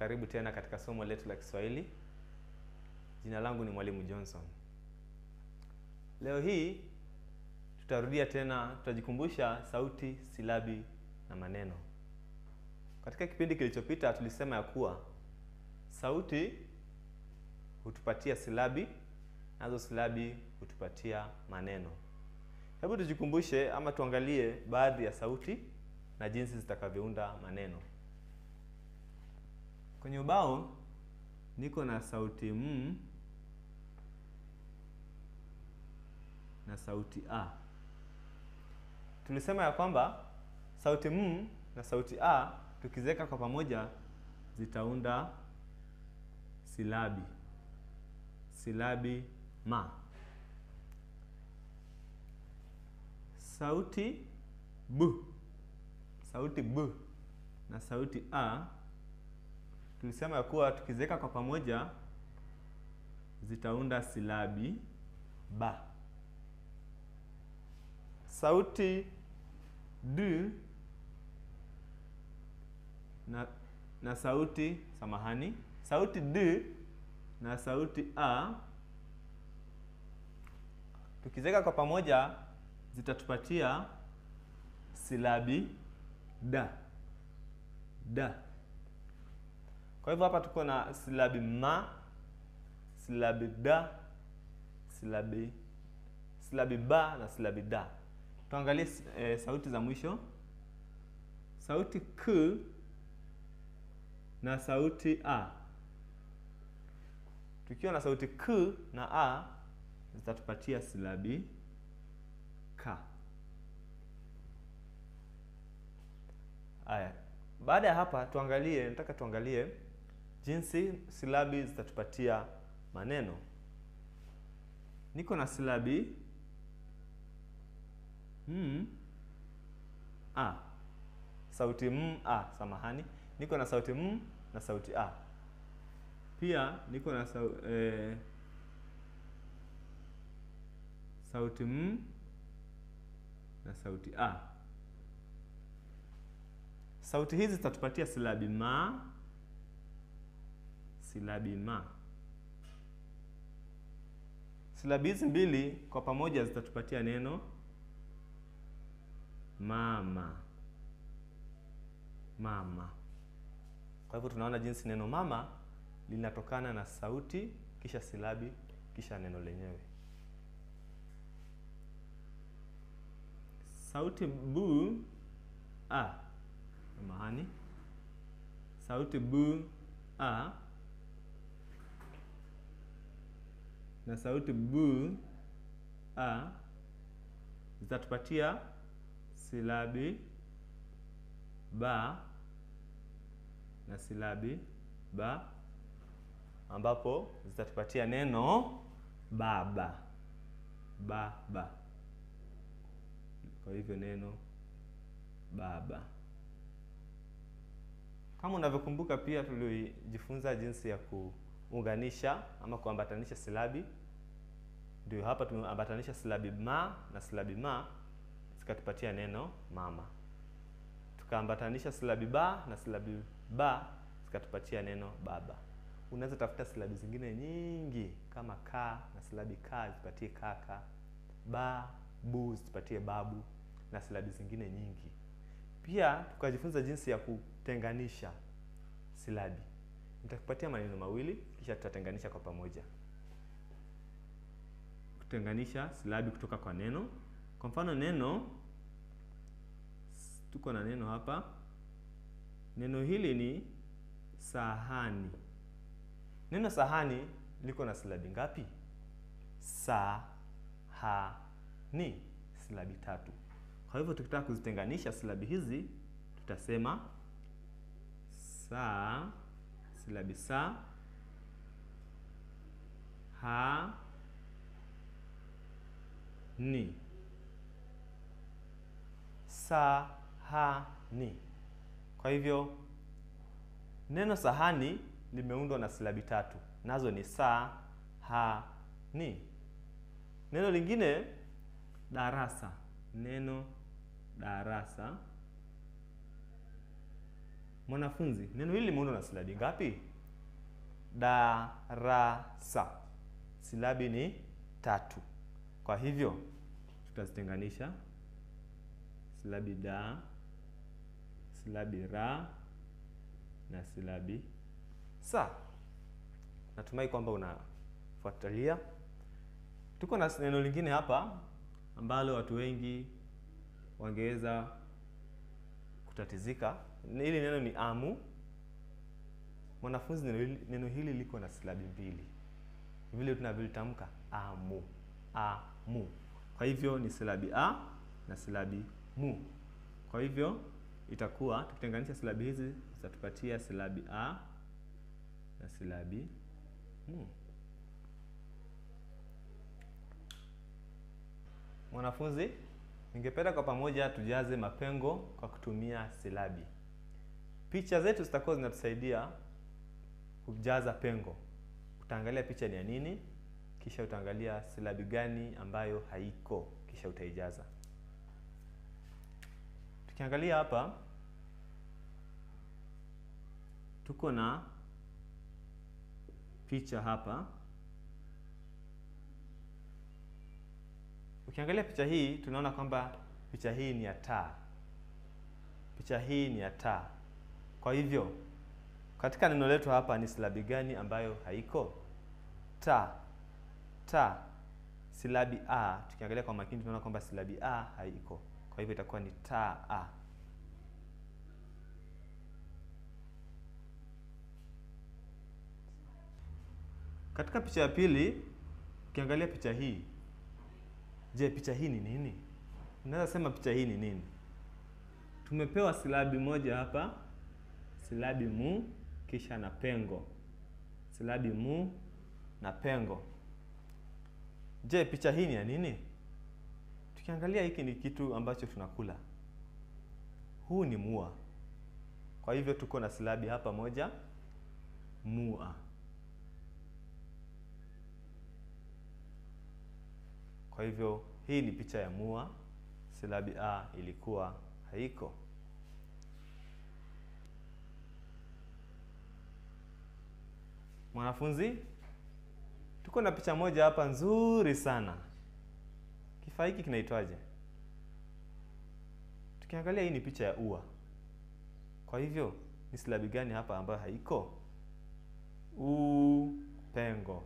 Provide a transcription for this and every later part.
karibu tena katika somo letu la Kiswahili. Jina langu ni Mwalimu Johnson. Leo hii tutarudia tena, tutajikumbusha sauti, silabi na maneno. Katika kipindi kilichopita tulisema ya kuwa sauti hutupatia silabi, nazo silabi hutupatia maneno. Hebu tujikumbushe ama tuangalie baadhi ya sauti na jinsi zitakavyounda maneno. Kwenye ubao niko na sauti m na sauti a. Tulisema ya kwamba sauti m na sauti a tukizeka kwa pamoja zitaunda silabi, silabi ma. Sauti b, sauti b na sauti a tulisema ya kuwa tukiziweka kwa pamoja zitaunda silabi ba. Sauti d na, na sauti samahani, sauti d na sauti a tukiziweka kwa pamoja zitatupatia silabi da da. Kwa hivyo hapa tuko na silabi ma, silabi da, silabi silabi ba na silabi da. Tuangalie e, sauti za mwisho. Sauti k na sauti a. Tukiwa na sauti k na a zitatupatia silabi ka. Aya, baada ya hapa tuangalie, nataka tuangalie jinsi silabi zitatupatia maneno. Niko na silabi mm, a. Sauti m a, samahani. Niko na sauti m na sauti a. Pia niko na sau, eh, sauti m na sauti a. Sauti hizi zitatupatia silabi ma silabi ma. Silabi hizi mbili kwa pamoja zitatupatia neno mama. Mama. Kwa hivyo tunaona jinsi neno mama linatokana na sauti kisha silabi kisha neno lenyewe. Sauti bu a mahani, sauti bu a na sauti bu a zitatupatia silabi ba na silabi ba ambapo zitatupatia neno baba baba. Kwa hivyo neno baba, kama unavyokumbuka, pia tulijifunza jinsi ya kuunganisha ama kuambatanisha silabi ndio hapa tumeambatanisha silabi ma na silabi ma zikatupatia neno mama. Tukaambatanisha silabi ba na silabi ba zikatupatia neno baba. Unaweza tafuta silabi zingine nyingi kama ka na silabi ka zipatie kaka, ba bu zipatie babu na silabi zingine nyingi. Pia tukajifunza jinsi ya kutenganisha silabi. Nitakupatia maneno mawili kisha tutatenganisha kwa pamoja kutenganisha silabi kutoka kwa neno. Kwa mfano neno, tuko na neno hapa. Neno hili ni sahani. Neno sahani liko na silabi ngapi? Sa-ha-ni, silabi tatu. Kwa hivyo tukitaka kuzitenganisha silabi hizi tutasema sa, silabi sa, ha ni sahani. Kwa hivyo neno sahani limeundwa na silabi tatu, nazo ni sa, ha, ni. Neno lingine darasa, neno darasa, mwanafunzi. Neno hili limeundwa na silabi ngapi? Darasa, silabi ni tatu. Kwa hivyo tutazitenganisha silabi da, silabi ra na silabi sa. Natumai kwamba unafuatilia. Tuko na neno lingine hapa ambalo watu wengi wangeweza kutatizika. Hili neno ni amu. Mwanafunzi, neno, neno hili liko na silabi mbili, vile tunavyotamka amu, amu. Kwa hivyo ni silabi a na silabi mu. Kwa hivyo itakuwa tukitenganisha silabi hizi zitatupatia silabi a na silabi mu. Mwanafunzi, ningependa kwa pamoja tujaze mapengo kwa kutumia silabi. Picha zetu zitakuwa zinatusaidia kujaza pengo. Utaangalia picha ni ya nini kisha utaangalia silabi gani ambayo haiko, kisha utaijaza. Tukiangalia hapa tuko na picha hapa. Ukiangalia picha hii tunaona kwamba picha hii ni ya taa, picha hii ni ya taa. Kwa hivyo katika neno letu hapa ni silabi gani ambayo haiko? Taa ta silabi a, tukiangalia kwa makini tunaona kwamba silabi a haiko, kwa hivyo itakuwa ni ta a. Katika picha ya pili, ukiangalia picha hii, je, picha hii ni nini? Unaweza sema picha hii ni nini? Tumepewa silabi moja hapa, silabi mu, kisha na pengo, silabi mu na pengo Je, picha hii ni ya nini? Tukiangalia hiki ni kitu ambacho tunakula. Huu ni mua. Kwa hivyo tuko na silabi hapa moja, mua. Kwa hivyo hii ni picha ya mua, silabi a ilikuwa haiko. Mwanafunzi, tuko na picha moja hapa nzuri sana. Kifaa hiki kinaitwaje? Tukiangalia hii ni picha ya ua. Kwa hivyo ni silabi gani hapa ambayo haiko? U pengo.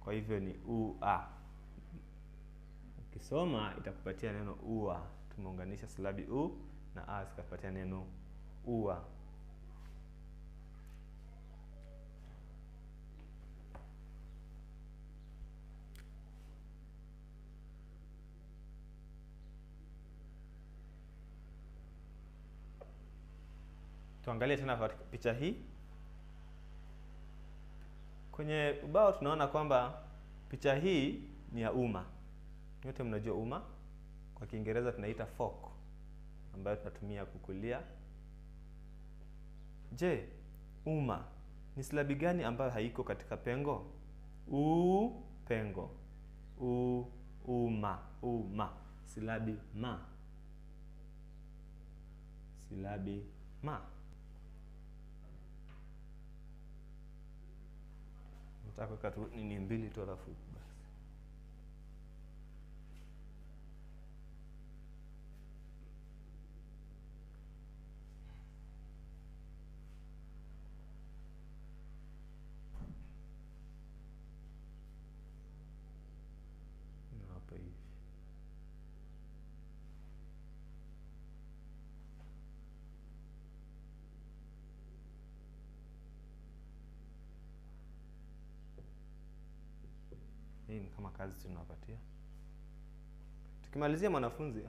Kwa hivyo ni ua. Ukisoma itakupatia neno ua. Tumeunganisha silabi u na a zikapatia neno ua. Tuangalie tena picha hii. Kwenye ubao tunaona kwamba picha hii ni ya umma yote mnajua umma kwa Kiingereza tunaita fork, ambayo tunatumia kukulia. Je, umma ni silabi gani ambayo haiko katika pengo? U pengo. U uma, uma. Silabi ma. Silabi ma. takaweka tu nini mbili tu alafu kama kazi tunawapatia. Tukimalizia mwanafunzi,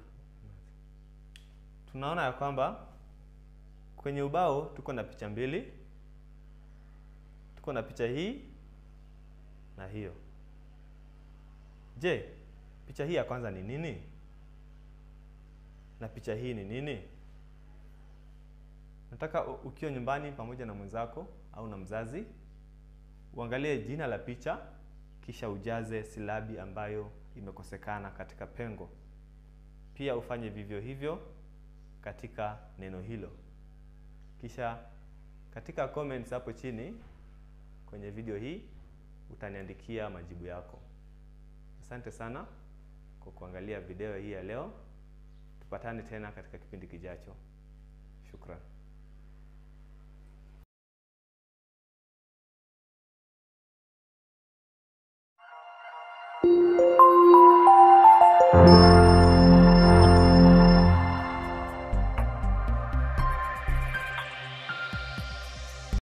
tunaona ya kwamba kwenye ubao tuko na picha mbili, tuko na picha hii na hiyo. Je, picha hii ya kwanza ni nini na picha hii ni nini? Nataka ukiwa nyumbani pamoja na mwenzako au na mzazi uangalie jina la picha kisha ujaze silabi ambayo imekosekana katika pengo. Pia ufanye vivyo hivyo katika neno hilo. Kisha katika comments hapo chini kwenye video hii utaniandikia majibu yako. Asante sana kwa kuangalia video hii ya leo. Tupatane tena katika kipindi kijacho. Shukran.